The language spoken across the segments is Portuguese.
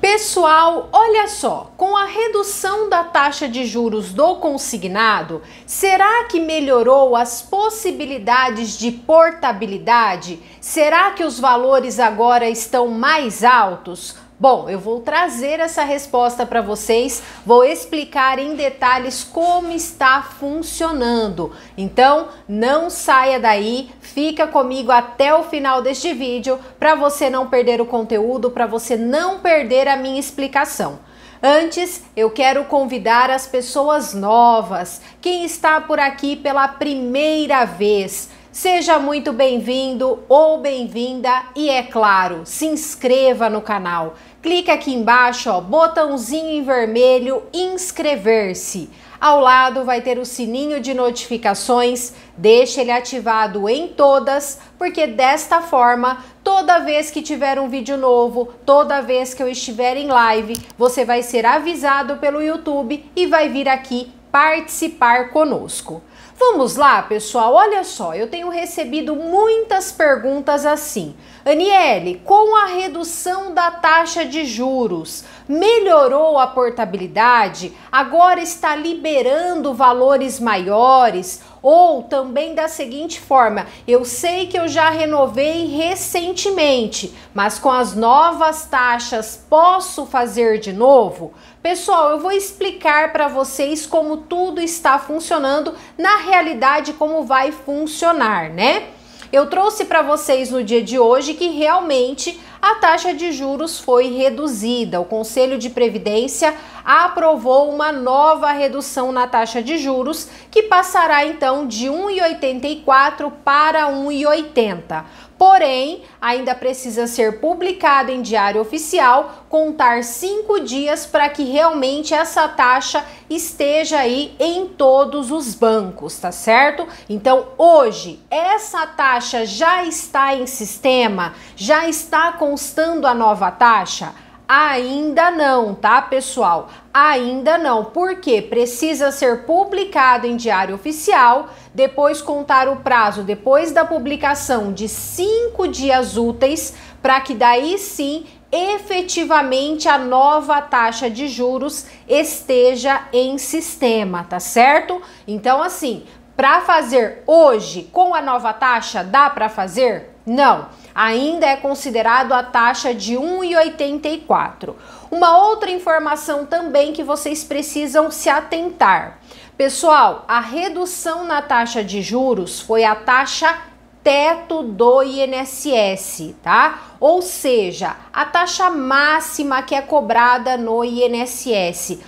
Pessoal, olha só, com a redução da taxa de juros do consignado, será que melhorou as possibilidades de portabilidade? Será que os valores agora estão mais altos? Bom, eu vou trazer essa resposta para vocês, vou explicar em detalhes como está funcionando. Então, não saia daí, fica comigo até o final deste vídeo para você não perder o conteúdo, para você não perder a minha explicação. Antes, eu quero convidar as pessoas novas, quem está por aqui pela primeira vez Seja muito bem-vindo ou bem-vinda e é claro, se inscreva no canal. Clique aqui embaixo, ó, botãozinho em vermelho, inscrever-se. Ao lado vai ter o sininho de notificações, deixe ele ativado em todas, porque desta forma, toda vez que tiver um vídeo novo, toda vez que eu estiver em live, você vai ser avisado pelo YouTube e vai vir aqui participar conosco. Vamos lá, pessoal. Olha só, eu tenho recebido muitas perguntas assim. Aniele, com a redução da taxa de juros, melhorou a portabilidade? Agora está liberando valores maiores? Ou também da seguinte forma: eu sei que eu já renovei recentemente, mas com as novas taxas posso fazer de novo? Pessoal, eu vou explicar para vocês como tudo está funcionando na realidade, como vai funcionar, né? Eu trouxe para vocês no dia de hoje que realmente a taxa de juros foi reduzida. O Conselho de Previdência aprovou uma nova redução na taxa de juros, que passará então de 1,84 para 1,80 porém ainda precisa ser publicado em diário oficial, contar cinco dias para que realmente essa taxa esteja aí em todos os bancos, tá certo? Então hoje essa taxa já está em sistema, já está constando a nova taxa. Ainda não, tá, pessoal? Ainda não, porque precisa ser publicado em diário oficial, depois contar o prazo depois da publicação de cinco dias úteis, para que daí sim efetivamente a nova taxa de juros esteja em sistema, tá certo? Então, assim, para fazer hoje com a nova taxa, dá para fazer? Não ainda é considerado a taxa de 1,84. Uma outra informação também que vocês precisam se atentar. Pessoal, a redução na taxa de juros foi a taxa teto do INSS, tá? Ou seja, a taxa máxima que é cobrada no INSS.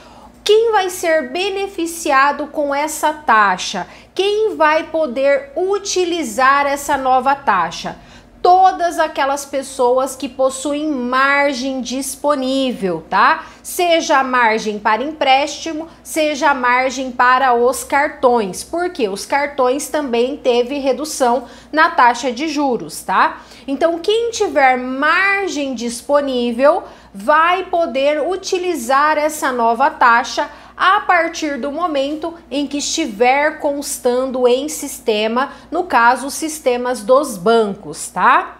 Quem vai ser beneficiado com essa taxa? Quem vai poder utilizar essa nova taxa? todas aquelas pessoas que possuem margem disponível, tá? Seja a margem para empréstimo, seja a margem para os cartões, porque os cartões também teve redução na taxa de juros, tá? Então, quem tiver margem disponível vai poder utilizar essa nova taxa a partir do momento em que estiver constando em sistema, no caso, sistemas dos bancos, tá?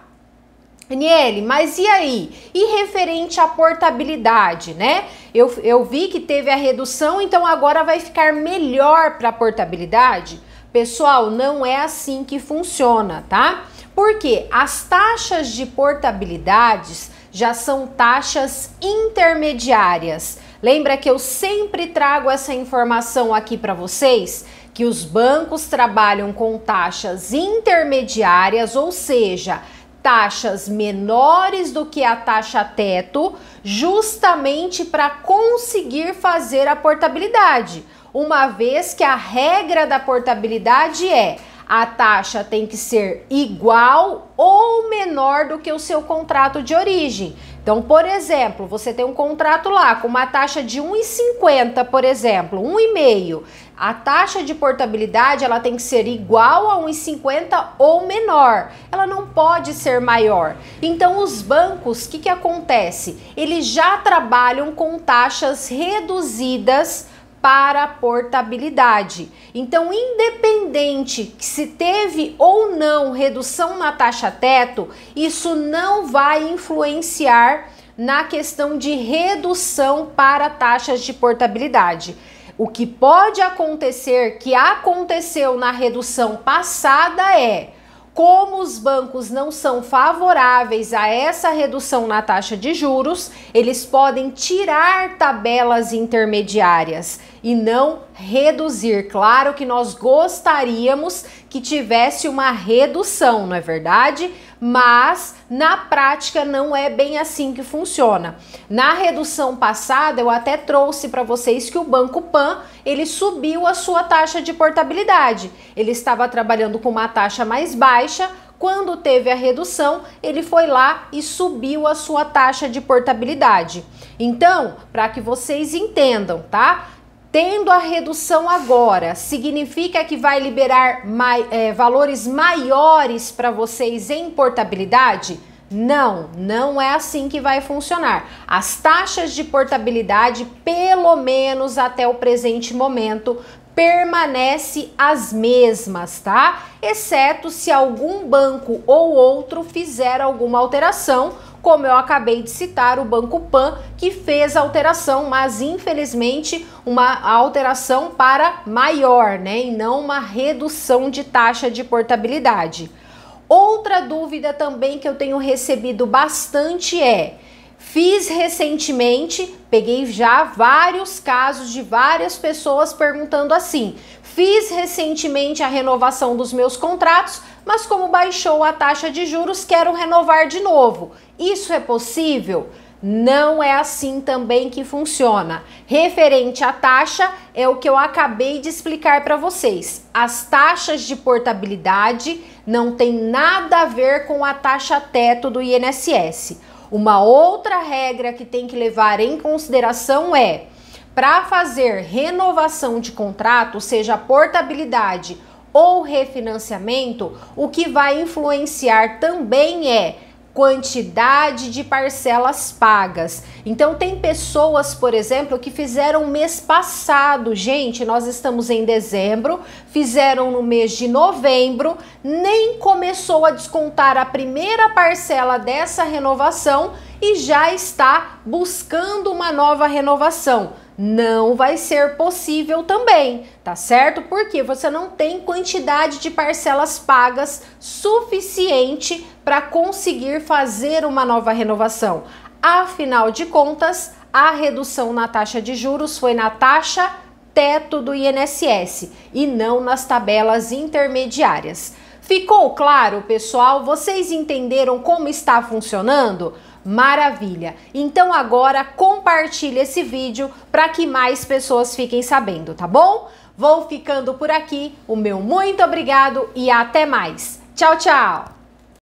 Niele, mas e aí? E referente à portabilidade, né? Eu, eu vi que teve a redução, então agora vai ficar melhor para a portabilidade? Pessoal, não é assim que funciona, tá? Porque as taxas de portabilidades já são taxas intermediárias Lembra que eu sempre trago essa informação aqui para vocês? Que os bancos trabalham com taxas intermediárias, ou seja, taxas menores do que a taxa teto, justamente para conseguir fazer a portabilidade, uma vez que a regra da portabilidade é a taxa tem que ser igual ou menor do que o seu contrato de origem. Então, por exemplo, você tem um contrato lá com uma taxa de 1,50, por exemplo, 1,5. A taxa de portabilidade ela tem que ser igual a 1,50 ou menor. Ela não pode ser maior. Então, os bancos, o que, que acontece? Eles já trabalham com taxas reduzidas para portabilidade. Então, independente se teve ou não redução na taxa teto, isso não vai influenciar na questão de redução para taxas de portabilidade. O que pode acontecer, que aconteceu na redução passada, é como os bancos não são favoráveis a essa redução na taxa de juros, eles podem tirar tabelas intermediárias e não reduzir. Claro que nós gostaríamos que tivesse uma redução, não é verdade? Mas na prática não é bem assim que funciona. Na redução passada, eu até trouxe para vocês que o Banco Pan, ele subiu a sua taxa de portabilidade. Ele estava trabalhando com uma taxa mais baixa, quando teve a redução, ele foi lá e subiu a sua taxa de portabilidade. Então, para que vocês entendam, tá? Tendo a redução agora, significa que vai liberar mai, é, valores maiores para vocês em portabilidade? Não, não é assim que vai funcionar. As taxas de portabilidade, pelo menos até o presente momento, permanece as mesmas, tá? Exceto se algum banco ou outro fizer alguma alteração como eu acabei de citar, o Banco Pan, que fez a alteração, mas infelizmente uma alteração para maior, né, e não uma redução de taxa de portabilidade. Outra dúvida também que eu tenho recebido bastante é: fiz recentemente, peguei já vários casos de várias pessoas perguntando assim: Fiz recentemente a renovação dos meus contratos, mas como baixou a taxa de juros, quero renovar de novo. Isso é possível? Não é assim também que funciona. Referente à taxa, é o que eu acabei de explicar para vocês. As taxas de portabilidade não tem nada a ver com a taxa teto do INSS. Uma outra regra que tem que levar em consideração é para fazer renovação de contrato, seja portabilidade ou refinanciamento, o que vai influenciar também é quantidade de parcelas pagas. Então tem pessoas, por exemplo, que fizeram mês passado, gente, nós estamos em dezembro, fizeram no mês de novembro, nem começou a descontar a primeira parcela dessa renovação e já está buscando uma nova renovação não vai ser possível também, tá certo? Porque você não tem quantidade de parcelas pagas suficiente para conseguir fazer uma nova renovação. Afinal de contas, a redução na taxa de juros foi na taxa teto do INSS e não nas tabelas intermediárias. Ficou claro, pessoal? Vocês entenderam como está funcionando? Maravilha! Então agora compartilhe esse vídeo para que mais pessoas fiquem sabendo, tá bom? Vou ficando por aqui. O meu muito obrigado e até mais. Tchau, tchau!